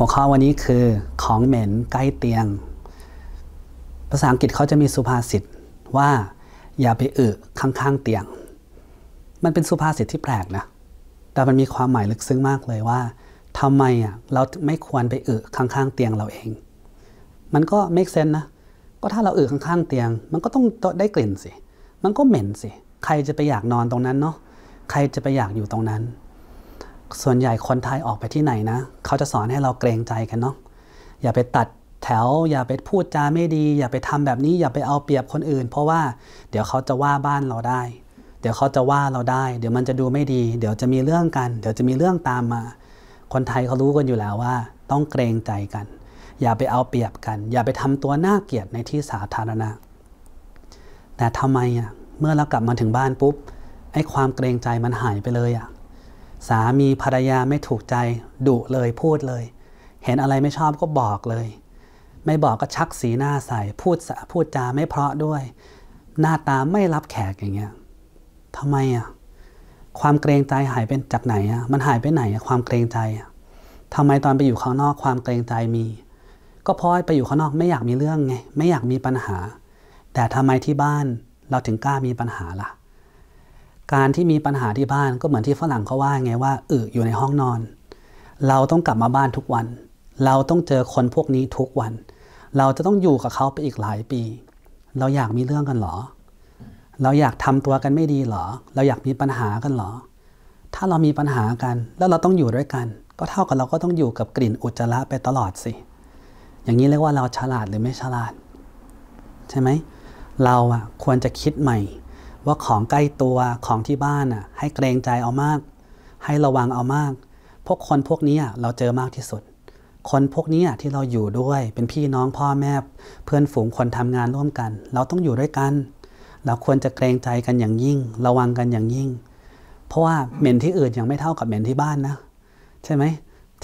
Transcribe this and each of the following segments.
หัวข้อวันนี้คือของเหม็นใกล้เตียง ภาษาอังกฤษเขาจะมีสุภาษิตว่า อย่าไปอึข้างๆเตียง มันเป็นสุภาษิตที่แปลกนะ แต่มันมีความหมายลึกซึ้งมากเลยว่าทำไมอ่ะเราไม่ควรไปอึข้างๆ เตียงเราเอง มันก็ make sense นะ ก็ถ้าเราอึข้างๆเตียง มันก็ต้องได้กลิ่นสิ มันก็เหม็นสิ ใครจะไปอยากนอนตรงนั้นเนาะ ใครจะไปอยากอยู่ตรงนั้นส่วนใหญ่คนไทยออกไปที่ไหนนะเขาจะสอนให้เราเกรงใจกันเนาะ อย่าไปตัดแถว อย่าไปพูดจาไม่ดี อย่าไปทำแบบนี้ อย่าไปเอาเปรียบคนอื่น เพราะว่าเดี๋ยวเขาจะว่าบ้านเราได้ เดี๋ยวเขาจะว่าเราได้ เดี๋ยวมันจะดูไม่ดี เดี๋ยวจะมีเรื่องกัน เดี๋ยวจะมีเรื่องตามมา คนไทยเขารู้กันอยู่แล้วว่า ต้องเกรงใจกัน อย่าไปเอาเปรียบกัน อย่าไปทำตัวน่าเกลียดในที่สาธารณะ แต่ทำไมอ่ะ เมื่อเรากลับมาถึงบ้านปุ๊บ ไอ้ความเกรงใจมันหายไปเลยอ่ะสามีภรรยาไม่ถูกใจดุเลยพูดเลย เห็นอะไรไม่ชอบก็บอกเลย ไม่บอกก็ชักสีหน้าใส่ พูดพูดจาไม่เพราะด้วย หน้าตาไม่รับแขกอย่างเงี้ยทำไมอ่ะความเกรงใจหายไปจากไหนอ่ะ มันหายไปไหนอ่ะความเกรงใจอ่ะทำไมตอนไปอยู่ข้างนอกความเกรงใจมี ก็เพราะไปอยู่ข้างนอกไม่อยากมีเรื่องไงไม่อยากมีปัญหา แต่ทำไมที่บ้านเราถึงกล้ามีปัญหาล่ะการที่มีปัญหาที่บ้านก็เหมือนที่ฝรั่งเขาว่าไงว่าอึอยู่ในห้องนอน เราต้องกลับมาบ้านทุกวัน เราต้องเจอคนพวกนี้ทุกวัน เราจะต้องอยู่กับเขาไปอีกหลายปี เราอยากมีเรื่องกันหรอ เราอยากทำตัวกันไม่ดีหรอ เราอยากมีปัญหากันหรอถ้าเรามีปัญหากันแล้วเราต้องอยู่ด้วยกัน ก็เท่ากับเราก็ต้องอยู่กับกลิ่นอุจจาระไปตลอดสิ อย่างนี้เรียกว่าเราฉลาดหรือไม่ฉลาด ใช่ไหมเราอ่ะควรจะคิดใหม่ว่าของใกล้ตัวของที่บ้านอ่ะให้เกรงใจเอามาก ให้ระวังเอามาก พวกคนพวกนี้เราเจอมากที่สุด คนพวกนี้ที่เราอยู่ด้วยเป็นพี่น้องพ่อแม่เพื่อนฝูงคนทำงานร่วมกัน เราต้องอยู่ด้วยกัน เราควรจะเกรงใจกันอย่างยิ่ง ระวังกันอย่างยิ่ง เพราะว่าเหม็นที่อื่นยังไม่เท่ากับเหม็นที่บ้านนะ ใช่ไหม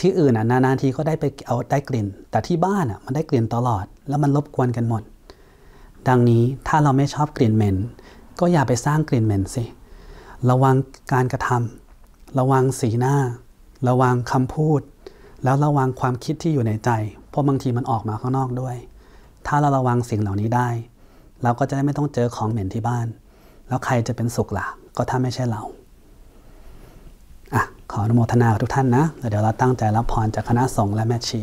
ที่อื่นอ่ะนานาทีก็ได้ไปเอาได้กลิ่น แต่ที่บ้านอ่ะมันได้กลิ่นตลอด แล้วมันรบกวนกันหมด ดังนี้ถ้าเราไม่ชอบกลิ่นเหม็นก็อย่าไปสร้างกลิ่นเหม็นสิ ระวังการกระทำ ระวังสีหน้า ระวังคำพูด แล้วระวังความคิดที่อยู่ในใจ เพราะบางทีมันออกมาข้างนอกด้วย ถ้าเราระวังสิ่งเหล่านี้ได้ เราก็จะได้ไม่ต้องเจอของเหม็นที่บ้าน แล้วใครจะเป็นสุขละ่ะ ก็ถ้าไม่ใช่เราอ่ะขออนุโมทนาทุกท่านนะ เดี๋ยวเราตั้งใจรับพรจากคณะสงฆ์และแม่ชี